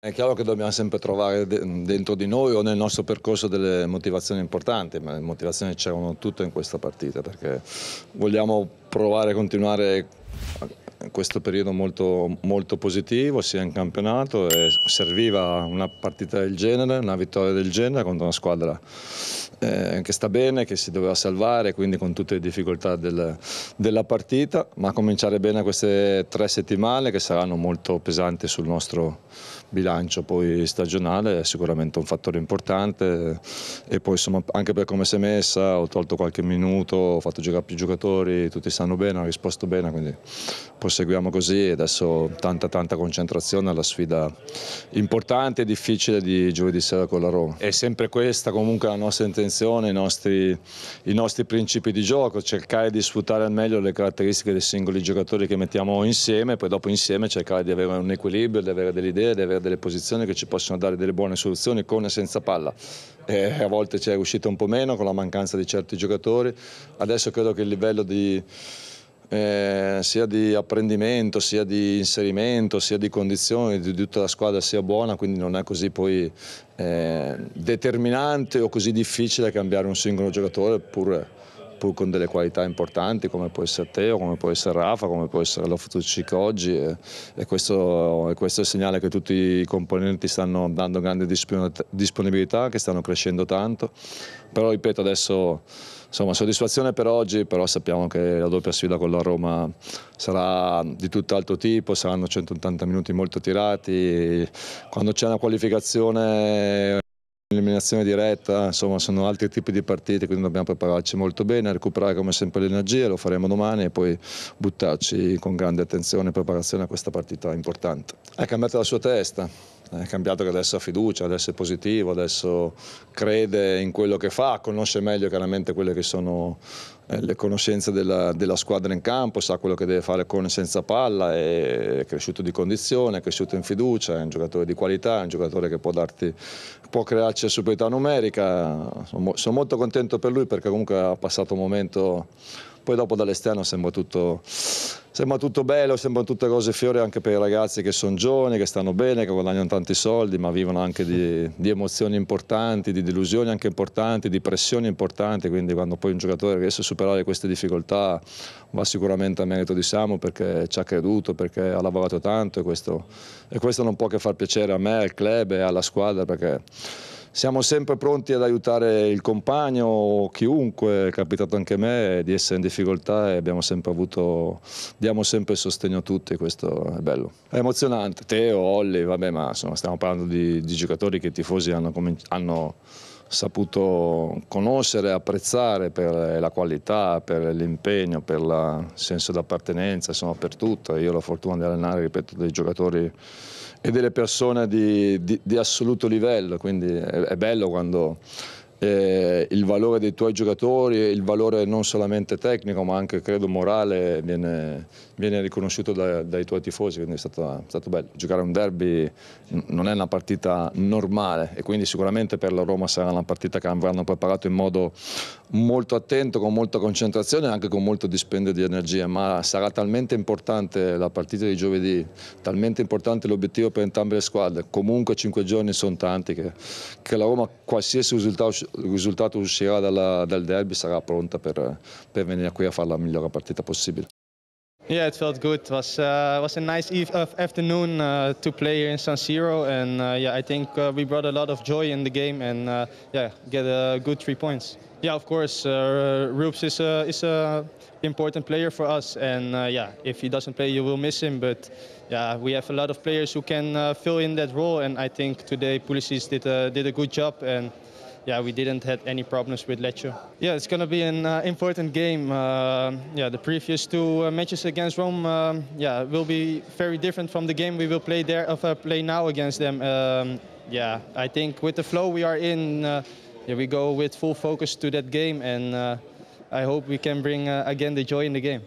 È chiaro che dobbiamo sempre trovare dentro di noi o nel nostro percorso delle motivazioni importanti, ma le motivazioni c'erano tutte in questa partita perché vogliamo provare a continuare questo periodo molto, molto positivo sia in campionato e serviva una partita del genere, una vittoria del genere contro una squadra eh, che sta bene, che si doveva salvare, quindi con tutte le difficoltà del, della partita, ma cominciare bene queste tre settimane che saranno molto pesanti sul nostro bilancio poi stagionale è sicuramente un fattore importante e poi insomma anche per come si è messa ho tolto qualche minuto, ho fatto giocare più giocatori, tutti stanno bene, hanno risposto bene, quindi possiamo proseguiamo così e adesso tanta tanta concentrazione alla sfida importante e difficile di giovedì sera con la Roma. È sempre questa comunque la nostra intenzione, i nostri, i nostri principi di gioco, cercare di sfruttare al meglio le caratteristiche dei singoli giocatori che mettiamo insieme, poi dopo insieme cercare di avere un equilibrio, di avere delle idee, di avere delle posizioni che ci possono dare delle buone soluzioni con e senza palla. E a volte ci è uscito un po' meno con la mancanza di certi giocatori, adesso credo che il livello di eh, sia di apprendimento, sia di inserimento, sia di condizioni di tutta la squadra sia buona, quindi non è così poi eh, determinante o così difficile cambiare un singolo giocatore, pur pur con delle qualità importanti come può essere Teo, come può essere Rafa, come può essere Lofotucic oggi e, e, questo, e, questo, è il segnale che tutti i componenti stanno dando grande disponibilità, che stanno crescendo tanto, però ripeto adesso insomma soddisfazione per oggi, però sappiamo che la doppia sfida con la Roma sarà di tutt'altro tipo, saranno 180 minuti molto tirati, quando c'è una qualificazione eliminazione diretta, insomma sono altri tipi di partite, quindi dobbiamo prepararci molto bene, recuperare come sempre l'energia, lo faremo domani e poi buttarci con grande attenzione e preparazione a questa partita importante. È cambiata la sua testa, è cambiato che adesso ha fiducia, adesso è positivo, adesso crede in quello che fa, conosce meglio chiaramente quelle che sono eh, le conoscenze della, della, squadra in campo, sa quello che deve fare con e senza palla, è cresciuto di condizione, è cresciuto in fiducia, è un giocatore di qualità, è un giocatore che può, darti, può crearci superiorità numerica. Sono, sono molto contento per lui perché comunque ha passato un momento, poi dopo dall'esterno sembra tutto sembra tutto bello, sembrano tutte cose fiori anche per i ragazzi che sono giovani, che stanno bene, che guadagnano tanti soldi, ma vivono anche di, di emozioni importanti, di delusioni anche importanti, di pressioni importanti, quindi quando poi un giocatore riesce a superare queste difficoltà va sicuramente a merito di Samu perché ci ha creduto, perché ha lavorato tanto e questo, e questo non può che far piacere a me, al club e alla squadra perché siamo sempre pronti ad aiutare il compagno o chiunque, è capitato anche a me di essere in difficoltà e sempre avuto, diamo sempre sostegno a tutti, questo è bello. È emozionante, Teo, Olli, vabbè ma insomma, stiamo parlando di, di giocatori che i tifosi hanno, hanno saputo conoscere e apprezzare per la qualità, per l'impegno, per il senso d'appartenenza, insomma per tutto. Io ho la fortuna di allenare, ripeto, dei giocatori e delle persone di, di, di assoluto livello, quindi è, è bello quando eh, il valore dei tuoi giocatori, il valore non solamente tecnico ma anche credo morale viene, viene riconosciuto da, dai tuoi tifosi, quindi è stato, è stato bello. Giocare un derby non è una partita normale e quindi sicuramente per la Roma sarà una partita che avranno preparato in modo molto attento, con molta concentrazione e anche con molto dispendio di energia, ma sarà talmente importante la partita di giovedì, talmente importante l'obiettivo per entrambe le squadre, comunque cinque giorni sono tanti che, che la Roma qualsiasi risultato il risultato uscirà dalla, dal derby sarà pronta per, per venire qui a fare la migliore partita possibile. Yeah, it felt good. It was uh, was a nice eve uh, afternoon uh, to play here in San Siro, and uh, yeah, I think uh, we brought a lot of joy in the game, and uh, yeah, get a good three points. Yeah, of course, uh, Rups is a is a important player for us, and yeah, if he doesn't play, you will miss him. But yeah, we have a lot of players who can fill in that role, and I think today Pulisic did a, did a good job, and yeah, we didn't have any problems with Lecce. Yeah, it's going to be an uh, important game. Uh, yeah, the previous two uh, matches against Rome, um, yeah, will be very different from the game we will play there, uh, play now against them. Um, yeah, I think with the flow we are in, uh, yeah, we go with full focus to that game, and uh, I hope we can bring uh, again the joy in the game.